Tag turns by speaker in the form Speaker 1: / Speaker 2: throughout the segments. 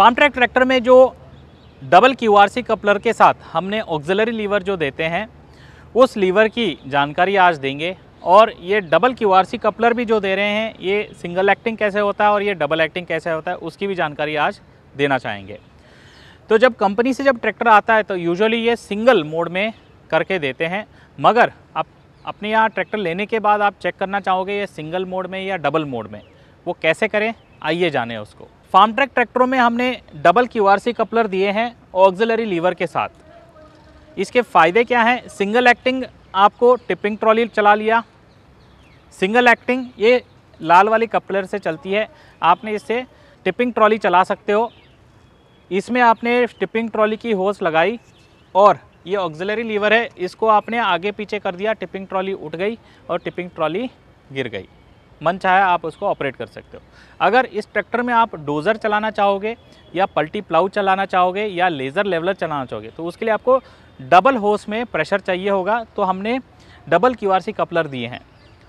Speaker 1: farm track tractor में जो double Q coupler के साथ हमने ऑक्जलरी लीवर जो देते हैं उस लीवर की जानकारी आज देंगे और ये डबल क्यू कपलर भी जो दे रहे हैं ये सिंगल एक्टिंग कैसे होता है और ये डबल एक्टिंग कैसे होता है उसकी भी जानकारी आज देना चाहेंगे तो जब कंपनी से जब ट्रैक्टर आता है तो यूजुअली ये सिंगल मोड में करके देते हैं मगर आप अपने यहाँ ट्रैक्टर लेने के बाद आप चेक करना चाहोगे ये सिंगल मोड में या डबल मोड में वो कैसे करें आइए जाने उसको फार्म ट्रैक ट्रैक्टरों में हमने डबल क्यू कपलर दिए हैं ऑक्जलरी लीवर के साथ इसके फ़ायदे क्या हैं सिंगल एक्टिंग आपको टिपिंग ट्रॉली चला लिया सिंगल एक्टिंग ये लाल वाली कपलर से चलती है आपने इससे टिपिंग ट्रॉली चला सकते हो इसमें आपने टिपिंग ट्रॉली की होस लगाई और ये ऑक्जलरी लीवर है इसको आपने आगे पीछे कर दिया टिपिंग ट्रॉली उठ गई और टिपिंग ट्रॉली गिर गई मन चाहे आप उसको ऑपरेट कर सकते हो अगर इस ट्रैक्टर में आप डोज़र चलाना चाहोगे या पल्टी प्लाउ चलाना चाहोगे या लेज़र लेवलर चलाना चाहोगे तो उसके लिए आपको डबल होस में प्रेशर चाहिए होगा तो हमने डबल क्यू कपलर दिए हैं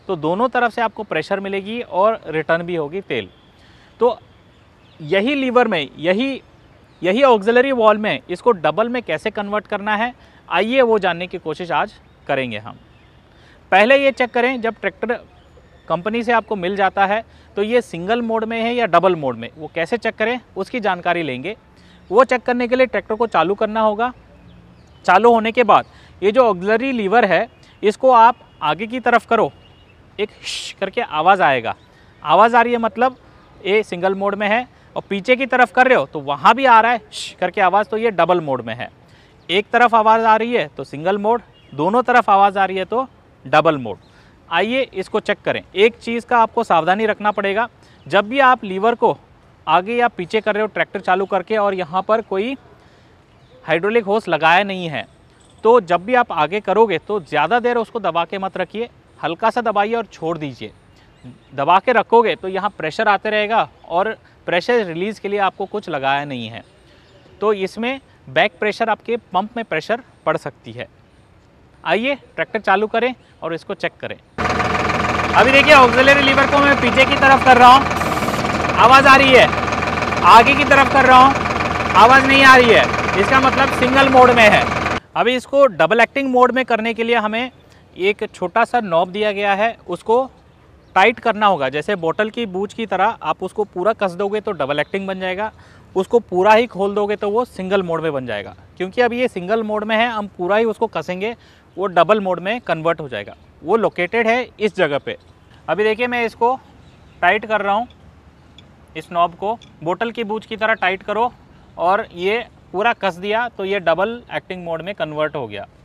Speaker 1: तो दोनों तरफ से आपको प्रेशर मिलेगी और रिटर्न भी होगी तेल तो यही लीवर में यही यही ऑक्सिलरी वॉल में इसको डबल में कैसे कन्वर्ट करना है आइए वो जानने की कोशिश आज करेंगे हम पहले ये चेक करें जब ट्रैक्टर कंपनी से आपको मिल जाता है तो ये सिंगल मोड में है या डबल मोड में वो कैसे चेक करें उसकी जानकारी लेंगे वो चेक करने के लिए ट्रैक्टर को चालू करना होगा चालू होने के बाद ये जो ऑग्जरी लीवर है इसको आप आगे की तरफ करो एक करके आवाज़ आएगा आवाज़ आ रही है मतलब ये सिंगल मोड में है और पीछे की तरफ कर रहे हो तो वहाँ भी आ रहा है करके आवाज़ तो ये डबल मोड में है एक तरफ आवाज़ आ रही है तो सिंगल मोड दोनों तरफ आवाज़ आ रही है तो डबल मोड आइए इसको चेक करें एक चीज़ का आपको सावधानी रखना पड़ेगा जब भी आप लीवर को आगे या पीछे कर रहे हो ट्रैक्टर चालू करके और यहाँ पर कोई हाइड्रोलिक होस लगाया नहीं है तो जब भी आप आगे करोगे तो ज़्यादा देर उसको दबा के मत रखिए हल्का सा दबाइए और छोड़ दीजिए दबा के रखोगे तो यहाँ प्रेशर आते रहेगा और प्रेशर रिलीज़ के लिए आपको कुछ लगाया नहीं है तो इसमें बैक प्रेशर आपके पंप में प्रेशर पड़ सकती है आइए ट्रैक्टर चालू करें और इसको चेक करें अभी देखिए ऑक्सिलरी लीवर को मैं पीछे की तरफ कर रहा हूँ आवाज़ आ रही है आगे की तरफ कर रहा हूँ आवाज़ नहीं आ रही है इसका मतलब सिंगल मोड में है अभी इसको डबल एक्टिंग मोड में करने के लिए हमें एक छोटा सा नॉब दिया गया है उसको टाइट करना होगा जैसे बोतल की बूझ की तरह आप उसको पूरा कस दोगे तो डबल एक्टिंग बन जाएगा उसको पूरा ही खोल दोगे तो वो सिंगल मोड में बन जाएगा क्योंकि अब ये सिंगल मोड में है हम पूरा ही उसको कसेंगे वो डबल मोड में कन्वर्ट हो जाएगा वो लोकेटेड है इस जगह पे अभी देखिए मैं इसको टाइट कर रहा हूँ इस नॉब को बोतल की बूझ की तरह टाइट करो और ये पूरा कस दिया तो ये डबल एक्टिंग मोड में कन्वर्ट हो गया